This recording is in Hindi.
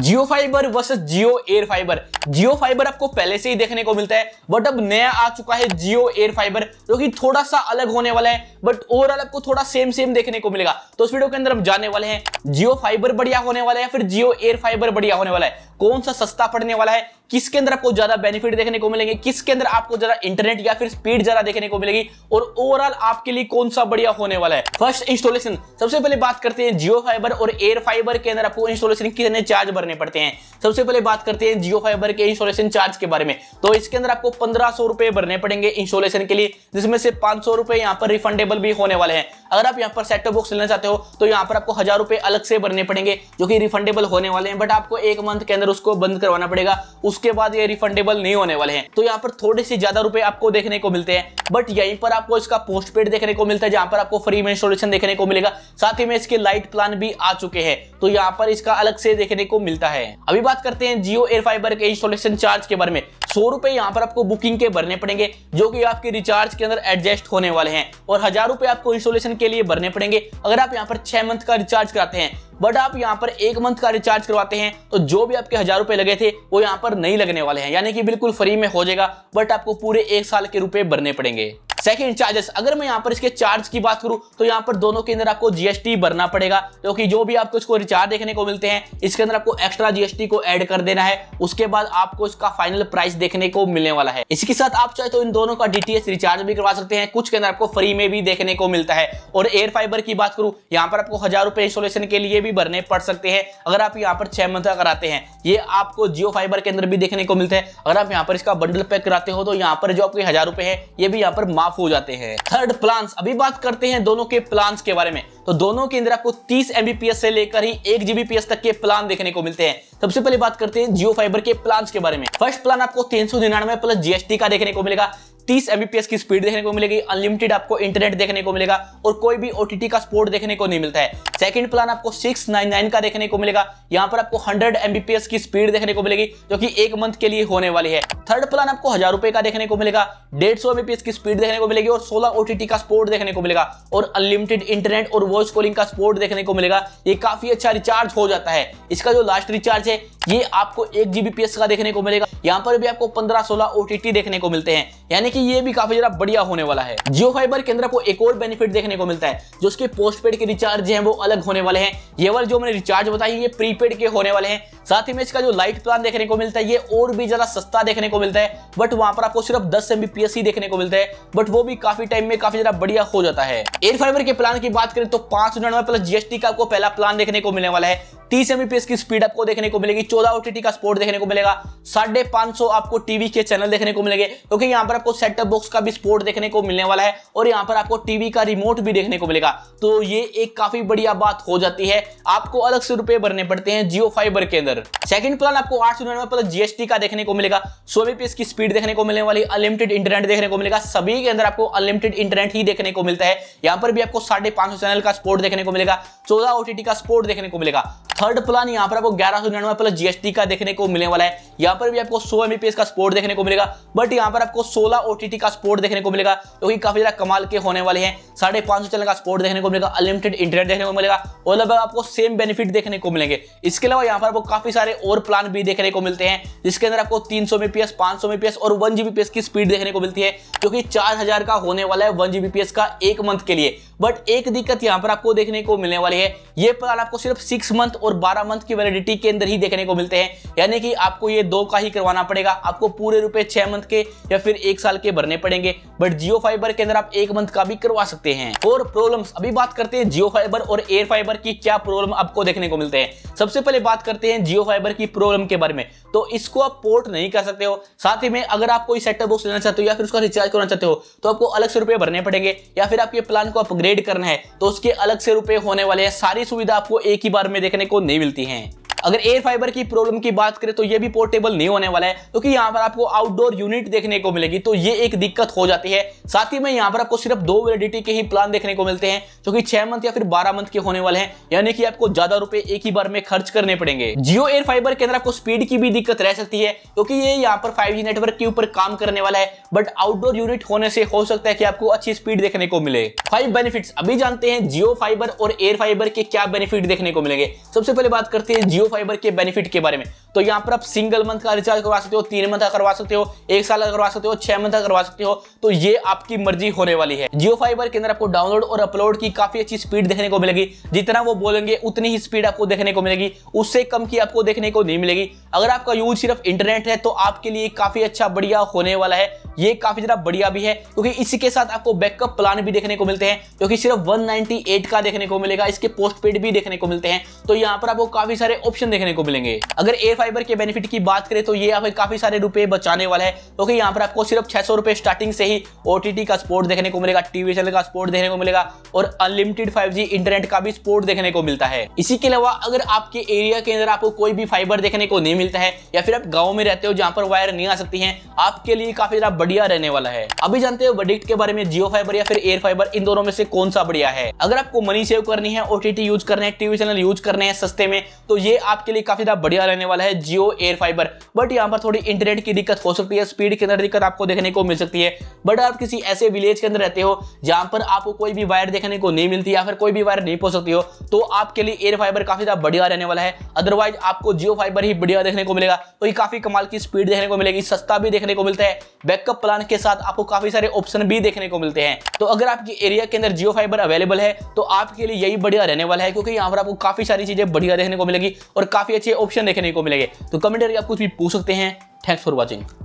जियो fibre versus Jio air fibre Jio fibre आपको पहले से ही देखने को मिलता है बट अब नया आ चुका है जियो एयर फाइबर जो कि थोड़ा सा अलग होने वाला है बट ओवरऑल आपको थोड़ा सेम सेम देखने को मिलेगा तो इस वीडियो के अंदर हम जाने वाले हैं जियो फाइबर बढ़िया होने वाला है या फिर जियो एयर फाइबर बढ़िया होने वाला है कौन सा सस्ता पड़ने वाला है किसके अंदर आपको ज्यादा बेनिफिट देखने को मिलेंगे किसके अंदर आपको ज्यादा इंटरनेट या फिर स्पीड ज्यादा देखने को मिलेगी और ओवरऑल आपके लिए कौन सा बढ़िया होने वाला है फर्स्ट इंस्टॉलेशन सबसे पहले बात करते हैं जियो फाइबर और एयर फाइबर के अंदर आपको इंस्टॉलेशन कितने चार्ज भरने पड़ते हैं सबसे पहले बात करते हैं जियो फाइबर के इंस्टॉलेशन चार्ज के बारे में तो इसके अंदर आपको पंद्रह भरने पड़ेंगे इंस्टॉलेशन के लिए जिसमें से पांच सौ पर रिफंडेबल भी होने वाले हैं अगर आप यहाँ पर सेट बॉक्स लेना चाहते हो तो यहाँ पर आपको हजार अलग से भरने पड़ेंगे जो कि रिफंडेबल होने वाले हैं बट आपको एक मंथ के अंदर उसको बंद करवाना पड़ेगा उस उसके बाद ये रिफंडेबल नहीं होने वाले हैं तो यहाँ पर थोड़े से ज्यादा रुपए आपको देखने को मिलते हैं बट यहीं पर आपको इसका पोस्ट पेड देखने को मिलता है जहां पर आपको फ्री में इंस्टॉलेशन देखने को मिलेगा साथ ही में इसके लाइट प्लान भी आ चुके हैं तो यहाँ पर इसका अलग से देखने को मिलता है अभी बात करते हैं जियो एयर फाइबर के इंस्टॉलेशन चार्ज के बारे में सौ रुपए यहाँ पर आपको बुकिंग के भरने पड़ेंगे जो कि आपके रिचार्ज के अंदर एडजस्ट होने वाले हैं और हजार रुपए आपको इंस्टॉलेशन के लिए भरने पड़ेंगे अगर आप यहाँ पर छह मंथ का रिचार्ज कराते हैं बट आप यहाँ पर एक मंथ का रिचार्ज करवाते हैं तो जो भी आपके हजार रुपए लगे थे वो यहाँ पर नहीं लगने वाले हैं यानी कि बिल्कुल फ्री में हो जाएगा बट आपको पूरे एक साल के रुपए भरने पड़ेंगे सेकंड चार्जेस अगर मैं यहाँ पर इसके चार्ज की बात करूँ तो यहाँ पर दोनों के अंदर आपको जीएसटी भरना पड़ेगा क्योंकि तो जो भी आपको इसको रिचार्ज देखने को मिलते हैं इसके अंदर आपको एक्स्ट्रा जीएसटी को एड कर देना है उसके बाद आपको इसका फाइनल प्राइस देखने को मिलने वाला है इसके साथ आप चाहे तो इन दोनों का डी रिचार्ज भी करवा सकते हैं कुछ के अंदर आपको फ्री में भी देखने को मिलता है और एयर फाइबर की बात करूँ यहाँ पर आपको हजार रुपए इंस्टॉलेशन के लिए भी भरने पड़ सकते हैं अगर आप यहाँ पर छह मंथ का कराते हैं ये आपको जियो फाइबर के अंदर भी देखने को मिलता है अगर आप यहाँ पर इसका बंडल पैक कराते हो तो यहाँ पर जो आपके हजार रुपए है ये भी यहाँ पर माफ हो जाते हैं थर्ड प्लान्स अभी बात करते हैं दोनों के प्लान्स के बारे में तो दोनों के अंदर आपको 30 एमबीपीएस से लेकर ही एक जीबीपीएस तक के प्लान देखने को मिलते हैं सबसे पहले बात करते हैं जियो फाइबर के प्लान के बारे में फर्स्ट प्लान आपको तीन सौ निन्यानवे प्लस जीएसटी का देखने को मिलेगा तीस एमबीपीएस की स्पीड देखने को मिलेगी अनलिमिटेड आपको इंटरनेट देखने को मिलेगा और कोई भी ओटीटी का स्पोर्ट देखने को नहीं मिलता है सेकंड प्लान आपको सिक्स नाइन नाइन का देखने को मिलेगा यहाँ पर आपको हंड्रेड एमबीपीएस की स्पीड देखने को मिलेगी जो कि एक मंथ के लिए होने वाली है थर्ड प्लान आपको हजार रुपए का देखने को मिलेगा डेढ़ सौ एमबीपीएस की स्पीड देखने को मिलेगी और सोलह ओटीटी का स्पोर्ट देखने को मिलेगा और अनलिमिटेड इंटरनेट और वॉइस कॉलिंग का स्पोर्ट देखने को मिलेगा ये काफी अच्छा रिचार्ज हो जाता है इसका जो लास्ट रिचार्ज है ये आपको एक जीबीपीएस का देखने को मिलेगा यहाँ पर भी आपको पंद्रह सोलह ओटीटी देखने को मिलते हैं यानी कि ये भी काफी ज्यादा बढ़िया होने वाला है जियो फाइबर के अंदर आपको एक और बेनिफिट देखने को मिलता है जो उसके पोस्ट पेड के रिचार्ज है वो अलग होने वाले हैं ये वाले जो मैंने रिचार्ज बताई ये प्रीपेड के होने वाले हैं साथ ही में इसका जो लाइट प्लान देखने को मिलता है ये और भी ज्यादा सस्ता देखने को मिलता है बट वहां पर आपको सिर्फ दस एमबीपीएस ही देखने को मिलता है बट वो भी काफी टाइम में काफी ज्यादा बढ़िया हो जाता है एयर फाइबर के प्लान की बात करें तो पांच प्लस जीएसटी का आपको पहला प्लान देखने को मिलने वाला है तीस एमबीपीएस की स्पीड आपको देखने को मिलेगी चौदह ओटीटी का स्पोर्ट देखने को मिलेगा साढ़े पांच सौ आपको टीवी के चैनल देखने को मिलेंगे क्योंकि तो यहाँ पर आपको सेटअप बॉक्स का भी स्पोर्ट देखने को मिलने वाला है और यहाँ पर आपको टीवी का रिमोट भी देखने को मिलेगा तो ये एक काफी बढ़िया बात हो जाती है आपको अलग से रुपए भरने पड़ते हैं जियो फाइबर के अंदर अंदर सेकंड प्लान आपको आठ सौ निन्यानवे जीएसटी का देखने को मिलेगा सौ बीपीएस की स्पीड देखने को मिलने वाली अनलिमिटेड इंटरनेट देखने को मिलेगा सभी के अंदर आपको अनलिमिटेड इंटरनेट ही देखने को मिलता है यहाँ पर भी आपको साढ़े चैनल का स्पोर्ट देखने को मिलेगा चौदह ओटीटी का स्पोर्ट देखने को मिलेगा थर्ड प्लान यहाँ पर आपको ग्यारह सौ निन्यानवे प्लस जीएसटी का देखने को मिलने वाला है यहाँ पर भी आपको 100 एम का स्पोर्ट देखने को मिलेगा बट यहाँ पर आपको 16 ओ का स्पोर्ट देखने को मिलेगा जो कि काफी ज़्यादा कमाल के होने वाले हैं साढ़े सौ का स्पोर्ट देखने को मिलेगा अनलिमिटेड इंटरनेट देखने को मिलेगा और लगभग आपको सेम बेनिफिट देखने को मिलेंगे इसके अलावा यहाँ पर आपको काफी सारे और प्लान भी देखने को मिलते हैं जिसके अंदर आपको तीन सौ एमपीएस पांच सौ और वन जीबीपीएस की स्पीड देखने को मिलती है जो कि चार हजार का होने वाला है वन जीबीपीएस का एक मंथ के लिए बट एक दिक्कत यहाँ पर आपको देखने को मिलने वाली है ये प्लान आपको सिर्फ सिक्स मंथ और बारह मंथ की वैलिडिटी के अंदर ही देखने को मिलते हैं यानी कि आपको ये दो का ही करवाना पड़ेगा आपको पूरे रुपए छह मंथ के या फिर एक साल के भरने पड़ेंगे बट जियो फाइबर के अंदर आप एक मंथ का भी करवा सकते हैं और प्रॉब्लम अभी बात करते हैं जियो फाइबर और एयर फाइबर की क्या प्रॉब्लम आपको देखने को मिलते हैं सबसे पहले बात करते हैं जियो फाइबर की प्रॉब्लम के बारे में तो इसको आप पोर्ट नहीं कर सकते हो साथ ही में अगर आप कोई सेटअप बॉक्स लेना चाहते हो या फिर उसका रिचार्ज करना चाहते हो तो आपको अलग से रुपए भरने पड़ेंगे या फिर आपके प्लान को अपग्रेड करना है तो उसके अलग से रुपए होने वाले हैं सारी सुविधा आपको एक ही बार में देखने को नहीं मिलती है अगर एयर फाइबर की प्रॉब्लम की बात करें तो ये भी पोर्टेबल नहीं होने वाला है क्योंकि तो यहाँ पर आपको आउटडोर यूनिट देखने को मिलेगी तो ये एक दिक्कत हो जाती है साथ ही में यहाँ पर आपको सिर्फ दो वेलिडिटी के ही प्लान देखने को मिलते हैं जो कि छह मंथ या फिर बारह मंथ के होने वाले हैं यानी कि आपको ज्यादा रुपए एक ही बार में खर्च करने पड़ेंगे जियो एयर फाइबर के अंदर आपको स्पीड की भी दिक्कत रह सकती है क्योंकि ये यहाँ पर फाइव नेटवर्क के ऊपर काम करने वाला है बट आउटडोर यूनिट होने से हो सकता है कि आपको अच्छी स्पीड देखने को मिले फाइव बेनिफिट्स अभी जानते हैं जियो फाइबर और एयर फाइबर के क्या बेनिफिट देखने को मिलेंगे सबसे पहले बात करते हैं जियो फाइबर के बेनिफिट के बारे में तो यहाँ पर आप सिंगल मंथ का रिचार्ज करवा सकते हो तीन मंथ का करवा सकते हो एक साल का करवा सकते हो छह मंथ का करवा सकते हो तो ये आपकी मर्जी होने वाली है जियो फाइबर के अंदर आपको डाउनलोड और अपलोड की काफी अच्छी स्पीड देखने को मिलेगी जितना वो बोलेंगे उतनी ही स्पीड आपको देखने को मिलेगी उससे कम की आपको देखने को नहीं मिलेगी अगर आपका यूज सिर्फ इंटरनेट है तो आपके लिए काफी अच्छा बढ़िया होने वाला है ये काफी ज्यादा बढ़िया भी है क्योंकि इसी के साथ आपको बैकअप प्लान भी देखने को मिलते हैं क्योंकि सिर्फ 198 का देखने को मिलेगा इसके पोस्ट पेड भी देखने को मिलते हैं तो यहाँ पर आपको काफी सारे ऑप्शन देखने को मिलेंगे अगर ए फाइबर के बेनिफिट की बात करें तो ये आपके काफी सारे रुपए बचाने वाला है क्योंकि यहाँ पर आपको सिर्फ छह सौ स्टार्टिंग से ही ओ का स्पोर्ट देखने को मिलेगा टीवी चैनल का स्पोर्ट देखने को मिलेगा और अनलिमिटेड फाइव इंटरनेट का भी स्पोर्ट देखने को मिलता है इसी के अलावा अगर आपके एरिया के अंदर आपको कोई भी फाइबर देखने को नहीं मिलता है या फिर आप गाँव में रहते हो जहाँ पर वायर नहीं आ सकती है आपके लिए काफी ज्यादा बढ़िया रहने वाला है अभी जानते हो बडिक्ट के बारे में जियो फाइबर या फिर एयर फाइबर इन दोनों में से कौन सा बढ़िया है अगर आपको मनी सेव करनी है ओटीटी यूज करना है टीवी चैनल यूज करने हैं सस्ते में तो ये आपके लिए काफी ज्यादा बढ़िया रहने वाला है जियो एयर फाइबर बट यहाँ पर थोड़ी इंटरनेट की दिक्कत हो सकती है स्पीड के अंदर दिक्कत आपको देखने को मिल सकती है बट आप किसी ऐसे विलेज के अंदर रहते हो जहां पर आपको कोई भी वायर देखने को नहीं मिलती या फिर कोई भी वायर नहीं पहुंच सकती हो तो आपके लिए एयर फाइबर काफी ज्यादा बढ़िया रहने वाला है अदरवाइज आपको जियो फाइबर ही बढ़िया देखने को मिलेगा तो ये काफी कमाल की स्पीड देखने को मिलेगी सस्ता भी देखने को मिलता है बैकअप बैकअप प्लान के साथ आपको काफी सारे ऑप्शन भी देखने को मिलते हैं तो अगर आपके एरिया के अंदर जियो फाइबर अवेलेबल है तो आपके लिए यही बढ़िया रहने वाला है क्योंकि यहाँ पर आपको काफी सारी चीजें बढ़िया देखने को मिलेगी और काफी अच्छे ऑप्शन देखने को मिलेंगे तो कमेंट करके आप कुछ भी पूछ सकते हैं थैंक्स फॉर वॉचिंग